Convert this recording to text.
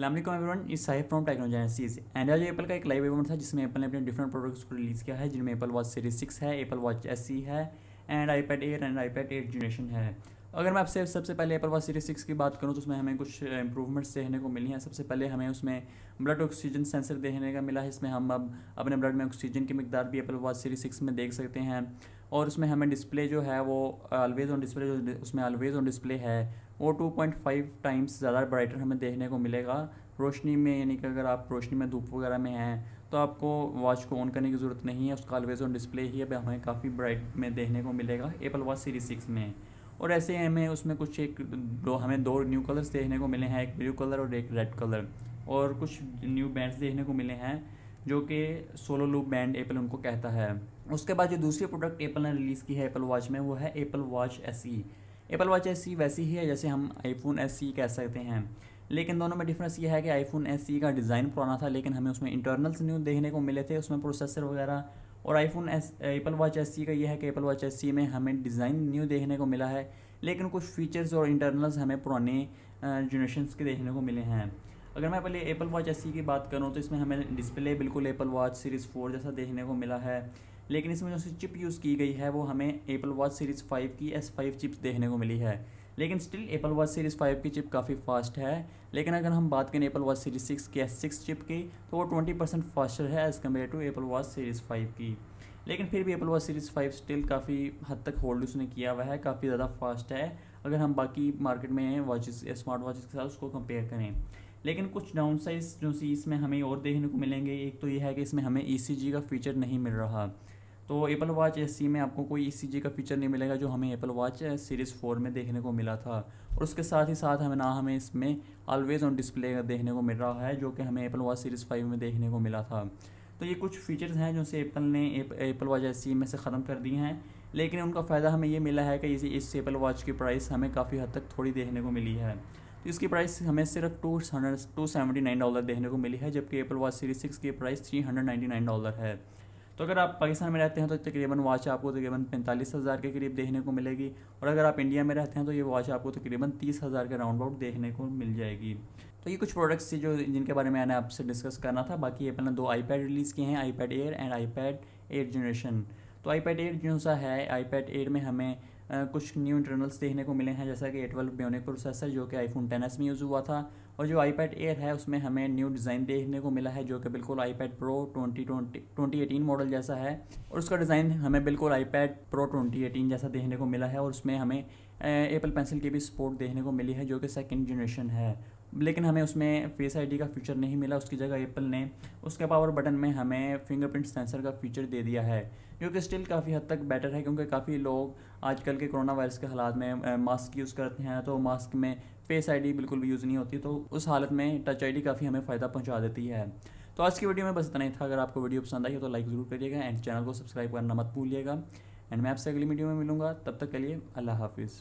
अल्लाम everyone is Sahib from Technogencies and आज Apple का एक लाइव इवेंट था जिसमें एपल ने अपने डिफरेंट प्रोडक्ट्स को रिलीज़ किया है जिनमें एपल वॉच सीरीज सिक्स है एपल वॉच एस है and iPad air and iPad eight generation है अगर मैं आपसे सबसे पहले एपल वॉच सीरीज सिक्स की बात करूँ तो उसमें हमें कुछ इंप्रूवमेंट्स देखने को मिली हैं सबसे पहले हमें उसमें ब्लड ऑक्सीजन सेंसर देखने का मिला है इसमें हम अब अपने ब्लड में ऑक्सीजन की मकदार भी एपल वॉच सीरीज सिक्स में देख सकते हैं और उसमें हमें डिस्प्ले जो है वो ऑलवेज़ ऑन डिस्प्ले जो उसमें ऑलवेज़ ऑन डिस्प्ले है वो टू पॉइंट फाइव टाइम्स ज़्यादा ब्राइटर हमें देखने को मिलेगा रोशनी में यानी कि अगर आप रोशनी में धूप वगैरह में हैं तो आपको वॉच को ऑन करने की ज़रूरत नहीं है उसका ऑलवेज़ ऑन डिस्प्ले ही अब हमें काफ़ी ब्राइट में देखने को मिलेगा एपल वॉच सीरीज सिक्स में और ऐसे हमें उसमें कुछ एक दो हमें दो न्यू कलर्स देखने को मिले हैं एक ब्लू कलर और एक रेड कलर और कुछ न्यू बैंड्स देखने को मिले हैं जो कि सोलो लूप बैंड एपल उनको कहता है उसके बाद जो दूसरी प्रोडक्ट एप्पल ने रिलीज़ की है एप्पल वॉच में वो है Apple watch S E Apple watch S E वैसी ही है जैसे हम आईफोन एस ई कह सकते हैं लेकिन दोनों में डिफरेंस ये है कि आईफोन एस ई का डिज़ाइन पुराना था लेकिन हमें उसमें इंटरनल्स न्यू देखने को मिले थे उसमें प्रोसेसर वगैरह और iPhone S Apple watch S का यह है कि एप्पल वॉच एस में हमें डिज़ाइन न्यू देखने को मिला है लेकिन कुछ फीचर्स और इंटरनल्स हमें पुराने जनरेशन के देखने को मिले हैं अगर मैं पहले एप्पल वॉच एस की बात करूँ तो इसमें हमें डिस्प्ले बिल्कुल एप्पल वॉच सीरीज़ फोर जैसा देखने को मिला है लेकिन इसमें जो चिप यूज़ की गई है वो हमें एपल वॉच सीरीज़ फाइव की एस फाइव चिप्स देखने को मिली है लेकिन still Apple watch series five की चिप काफ़ी फास्ट है लेकिन अगर हम बात करें एपल वॉच सीरीज़ सिक्स की एस सिक्स चिप की तो वो ट्वेंटी परसेंट फास्टर है as compare to Apple watch series five की लेकिन फिर भी Apple watch series five still काफ़ी हद तक होल्ड उसने किया हुआ है काफ़ी ज़्यादा फास्ट है अगर हम बाकी मार्केट में वॉचेस स्मार्ट वॉचेस के साथ उसको कंपेयर करें लेकिन कुछ डाउन साइज जो सी इसमें हमें और देखने को मिलेंगे एक तो यह है कि इसमें हमें ई e का फीचर नहीं मिल रहा तो एप्पल वॉच एस में आपको कोई इस का फीचर नहीं मिलेगा जो हमें एप्पल वॉच सीरीज़ फोर में देखने को मिला था और उसके साथ ही साथ हमें ना हमें इसमें ऑलवेज़ ऑन डिस्प्ले देखने को मिल रहा है जो कि हमें एप्पल वॉच सीरीज़ फाइव में देखने को मिला था तो ये कुछ फीचर्स हैं जो से एप्पल ने एप्पल वॉच एस में से ख़त्म कर दिए हैं लेकिन उनका फ़ायदा हमें ये मिला है कि इस इस एप्पल वॉच की प्राइस हमें काफ़ी हद तक थोड़ी देखने को मिली है तो इसकी प्राइस हमें सिर्फ two hundred two seventy nine dollar देखने को मिली है जबकि एप्पल वॉच सीरीज सिक्स की price three hundred ninety nine dollar है तो अगर आप पाकिस्तान में रहते हैं तो तकरीबन वॉच आपको तकरीबन पैंतालीस हज़ार के करीब देखने को मिलेगी और अगर आप इंडिया में रहते हैं तो ये वॉच आपको तकरीबन तीस हज़ार के राउंड आउट देखने को मिल जाएगी तो ये कुछ प्रोडक्ट्स थे जो जिनके बारे में मैंने आपसे डिस्कस करना था बाकी ये पहले दो पैड रिलीज़ किए हैं pad air and pad eight generation तो पैड एट जो सा है पैड एट में हमें कुछ न्यू इंटरनल्स देखने को मिले हैं जैसा कि ए ट्वेल्व बेनिक प्रोसेसर जो कि आईफोन एस में यूज़ हुआ था और जो आई पैड एयर है उसमें हमें न्यू डिज़ाइन देखने को मिला है जो कि बिल्कुल iPad pro twenty twenty eighteen model जैसा है और उसका डिज़ाइन हमें बिल्कुल iPad pro twenty eighteen जैसा देखने को मिला है और उसमें हमें एप्पल पेंसिल की भी सपोर्ट देखने को मिली है जो कि सेकेंड जनरेशन है लेकिन हमें उसमें फेस आईडी का फीचर नहीं मिला उसकी जगह एप्पल ने उसके पावर बटन में हमें फिंगरप्रिंट सेंसर का फीचर दे दिया है जो कि स्टिल काफ़ी हद तक बेटर है क्योंकि काफ़ी लोग आजकल के कोरोना वायरस के हालात में मास्क यूज़ करते हैं तो मास्क में फेस आईडी बिल्कुल भी यूज़ नहीं होती तो उस हालत में टच आईडी काफ़ी हमें फ़ायदा पहुँचा देती है तो आज की वीडियो में बस इतना ही था अगर आपको वीडियो पसंद आई हो तो लाइक ज़रूर करिएगा एंड चैनल को सब्सक्राइब करना मत भूलिएगा एंड मैं आपसे अगली वीडियो में मिलूंगा तब तक के लिए अल्लाह हाफिज़